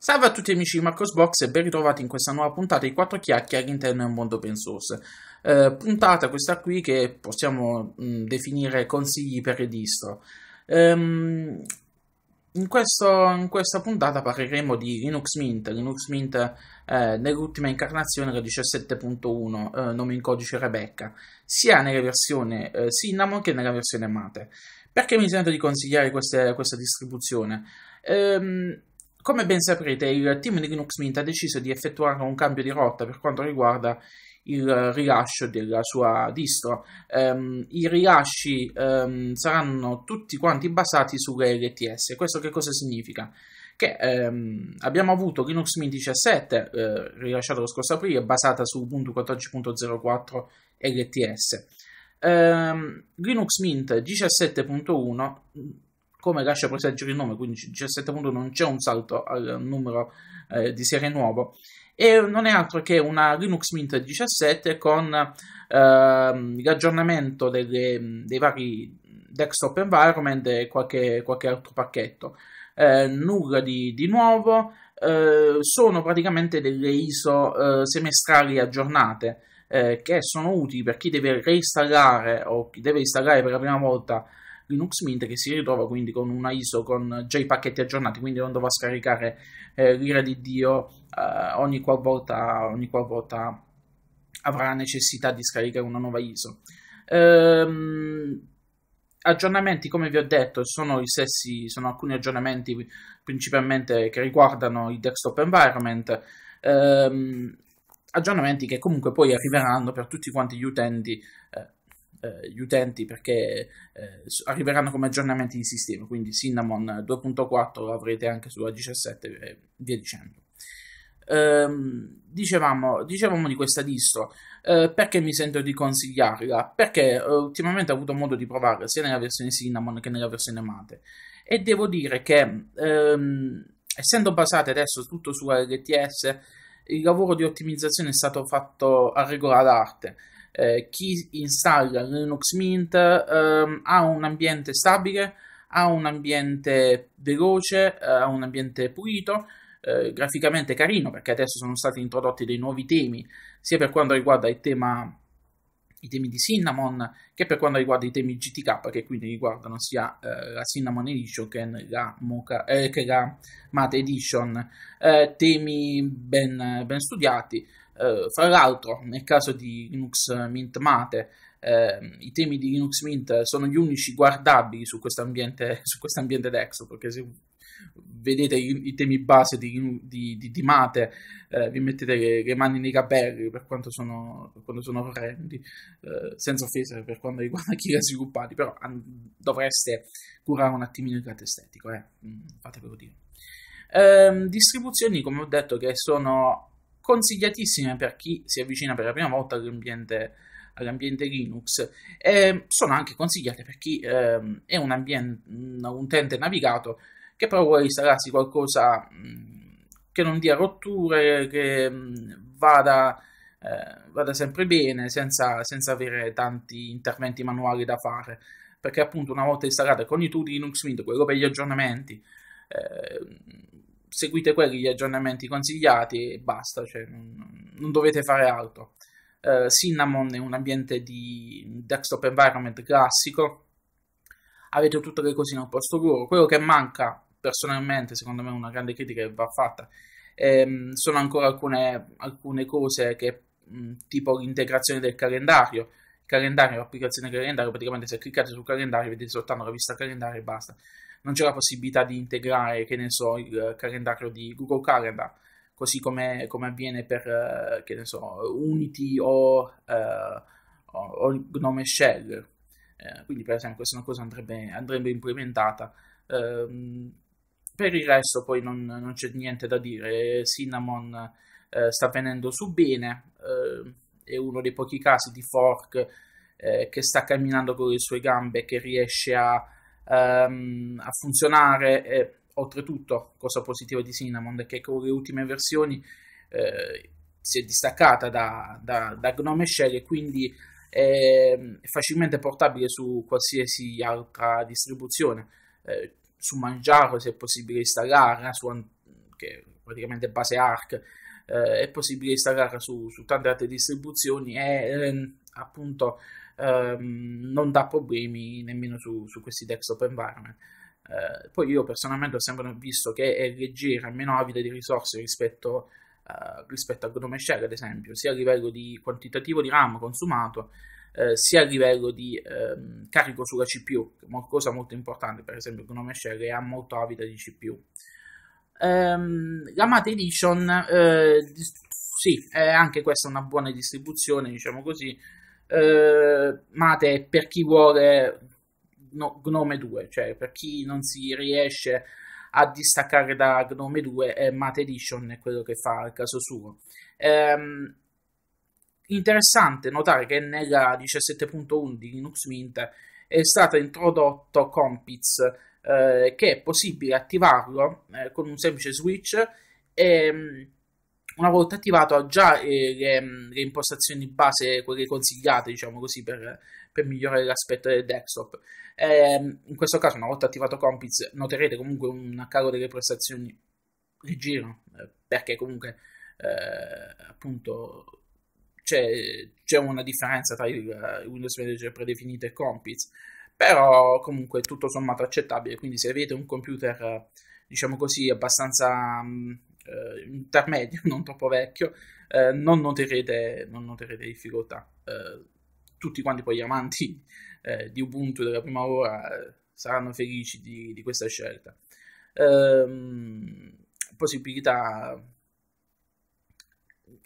Salve a tutti amici di Marcosbox e ben ritrovati in questa nuova puntata di 4 chiacchiere all'interno del mondo open source. Eh, puntata questa qui che possiamo mh, definire consigli per il distro. Ehm, in, questo, in, questa puntata parleremo di Linux Mint, Linux Mint eh, nell'ultima incarnazione la 17.1, eh, nome in codice Rebecca, sia nella versione eh, Cinnamon che nella versione Mate. Perché mi sento di consigliare queste, questa distribuzione? Ehm, come ben saprete, il team di Linux Mint ha deciso di effettuare un cambio di rotta per quanto riguarda il eh, rilascio della sua distro. Um, I rilasci um, saranno tutti quanti basati sulle LTS. Questo che cosa significa? Che um, abbiamo avuto Linux Mint 17, eh, rilasciato lo scorso aprile, basata su Ubuntu 14.04 LTS. Linux Mint 17.1 come lascia presagire il nome, quindi 17.1 non c'è un salto al numero eh, di serie nuovo, e non è altro che una Linux Mint 17 con ehm, l'aggiornamento delle, dei vari desktop environment e qualche, qualche altro pacchetto. Eh, nulla di, di nuovo, eh, sono praticamente delle ISO eh, semestrali aggiornate eh, che sono utili per chi deve reinstallare o chi deve installare per la prima volta Linux Mint che si ritrova quindi con una ISO con già i pacchetti aggiornati, quindi non dovrà scaricare eh, l'ira di Dio eh, ogni qualvolta, ogni qualvolta avrà necessità di scaricare una nuova ISO. Ehm, aggiornamenti, come vi ho detto, sono, stessi, sono alcuni aggiornamenti principalmente che riguardano il desktop environment. Ehm, aggiornamenti che comunque poi arriveranno per tutti quanti gli utenti eh, eh, gli utenti perché eh, arriveranno come aggiornamenti in sistema, quindi Cinnamon 2.4 lo avrete anche sulla 17 e eh, via dicendo. Ehm, dicevamo, dicevamo, di questa distro, eh, perché mi sento di consigliarla? Perché eh, ultimamente ho avuto modo di provare sia nella versione Cinnamon che nella versione Mate e devo dire che ehm, essendo basate adesso tutto su LTS il lavoro di ottimizzazione è stato fatto a regola d'arte eh, chi installa Linux Mint ehm, ha un ambiente stabile, ha un ambiente veloce, eh, ha un ambiente pulito, eh, graficamente carino perché adesso sono stati introdotti dei nuovi temi sia per quanto riguarda il tema i temi di Cinnamon che per quanto riguarda i temi GTK che quindi riguardano sia eh, la Cinnamon Edition che la, Mocha, eh, che la Mate Edition eh, temi ben, ben studiati Uh, fra l'altro, nel caso di Linux Mint Mate, eh, i temi di Linux Mint sono gli unici guardabili su quest'ambiente, su quest'ambiente Dex, perché se vedete i, i temi base di, di, di, di Mate, eh, vi mettete le, le, mani nei capelli per quanto sono, per quanto sono orrendi, eh, senza offesa per quanto riguarda chi li ha sviluppati, però an- dovreste curare un attimino il lato estetico, eh? Mm, fatevelo dire. Ehm, distribuzioni, come ho detto, che sono consigliatissime per chi si avvicina per la prima volta all'ambiente, all'ambiente Linux e sono anche consigliate per chi eh, è un, ambiente, un utente navigato che però vuole installarsi qualcosa che non dia rotture, che vada, eh, vada sempre bene senza, senza avere tanti interventi manuali da fare perché appunto una volta installata con i tool di Linux Mint, quello per gli aggiornamenti, eh, seguite quelli, gli aggiornamenti consigliati e basta, cioè, non, dovete fare altro. Uh, Cinnamon è un ambiente di desktop environment classico, avete tutte le cosine al posto loro. Quello che manca, personalmente, secondo me, è una grande critica che va fatta. Ehm, sono ancora alcune, alcune cose che, mh, tipo l'integrazione del calendario. calendario, l'applicazione calendario, praticamente se cliccate sul calendario vedete soltanto la vista calendario e basta non c'è la possibilità di integrare, che ne so, il eh, calendario di Google Calendar, così come, come avviene per, eh, che ne so, Unity o, eh, o, o Gnome Shell. Eh, quindi, per esempio, questa è una cosa andrebbe, andrebbe implementata. Eh, per il resto, poi, non, non, c'è niente da dire. Cinnamon eh, sta venendo su bene, è uno dei pochi casi di fork che sta camminando con le sue gambe, che riesce a ehm, a funzionare e oltretutto, cosa positiva di Cinnamon, è che con le ultime versioni eh, si è distaccata da, da, da Gnome Shell e quindi è facilmente portabile su qualsiasi altra distribuzione. Eh, su Manjaro, se è possibile installare, su, che è praticamente base ARC, eh, è possibile installare su, su, tante altre distribuzioni e ehm, appunto Ehm, non dà problemi nemmeno su, su questi desktop environment. Eh, poi io personalmente ho sempre visto che è leggera, e meno avida di risorse rispetto, eh, rispetto a Gnome Shell, ad esempio, sia a livello di quantitativo di RAM consumato, eh, sia a livello di ehm, carico sulla CPU, cosa molto importante, per esempio Gnome Shell è molto avida di CPU. Ehm, la Mate Edition, eh, sì, è anche questa una buona distribuzione, diciamo così, eh, Mate per chi vuole no, Gnome 2, cioè per chi non si riesce a distaccare da Gnome 2 eh, Mate Edition è quello che fa al caso suo. Ehm, interessante notare che nella 17.1 di Linux Mint è stato introdotto Compiz eh, che è possibile attivarlo eh, con un semplice switch e ehm, una volta attivato ha già eh, le, mm, le, impostazioni base, quelle consigliate, diciamo così, per, per migliorare l'aspetto del desktop. Eh, in questo caso, una volta attivato Compiz, noterete comunque un calo delle prestazioni leggero, eh, perché comunque eh, appunto c'è, c'è, una differenza tra il eh, Windows Manager predefinito e Compiz, però comunque tutto sommato accettabile, quindi se avete un computer, diciamo così, abbastanza... Mh, mm, eh, intermedio, non troppo vecchio, eh, non, noterete, non, noterete, difficoltà. Eh, tutti quanti poi gli amanti eh, di Ubuntu della prima ora eh, saranno felici di, di questa scelta. Ehm, possibilità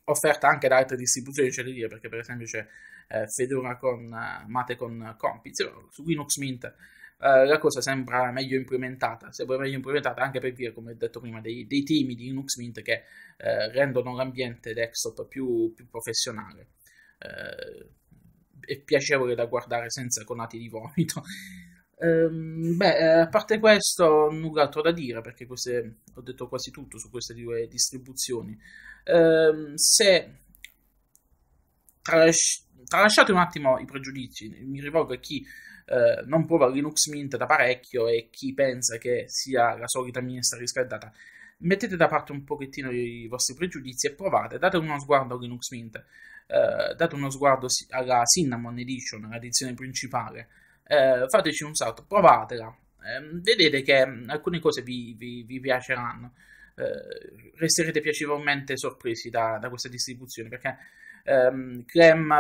offerta anche da altre distribuzioni dire, perché per esempio c'è eh, Fedora con Mate con uh, Compiz, su Linux Mint eh, la cosa sembra meglio implementata, sembra meglio implementata anche per via, come ho detto prima, dei, dei temi di Linux Mint che eh, rendono l'ambiente desktop più, più professionale. e eh, piacevole da guardare senza conati di vomito. Ehm, beh, eh, a parte questo, null'altro da dire perché queste, ho detto quasi tutto su queste due distribuzioni. Ehm, se tralasciate un attimo i pregiudizi, mi rivolgo a chi eh, non prova Linux Mint da parecchio e chi pensa che sia la solita minestra riscaldata, mettete da parte un pochettino i vostri pregiudizi e provate, date uno sguardo a Linux Mint, eh, date uno sguardo alla Cinnamon Edition, l'edizione principale, eh, fateci un salto, provatela, ehm, vedete che mm, alcune cose vi, vi, vi piaceranno. Eh, resterete piacevolmente sorpresi da, da questa distribuzione perché ehm, Clem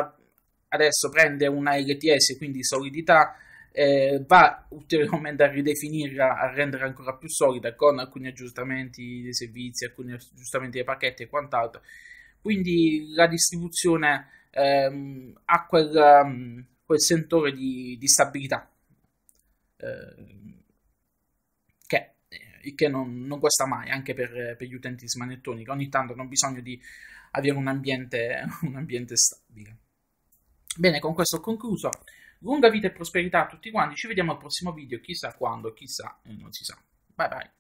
adesso prende una LTS, quindi solidità, eh, va ulteriormente a ridefinirla, a rendere ancora più solida con alcuni aggiustamenti dei servizi, alcuni aggiustamenti dei pacchetti e quant'altro. Quindi la distribuzione ehm, ha quel, ehm, quel, sentore di, di stabilità, ehm, eh, che, che non, non costa mai anche per, per, gli utenti smanettoni, che ogni tanto hanno bisogno di avere un ambiente, un ambiente stabile. Bene, con questo ho concluso. Lunga vita e prosperità a tutti quanti. Ci vediamo al prossimo video, chissà quando, chissà, non si sa. Bye bye.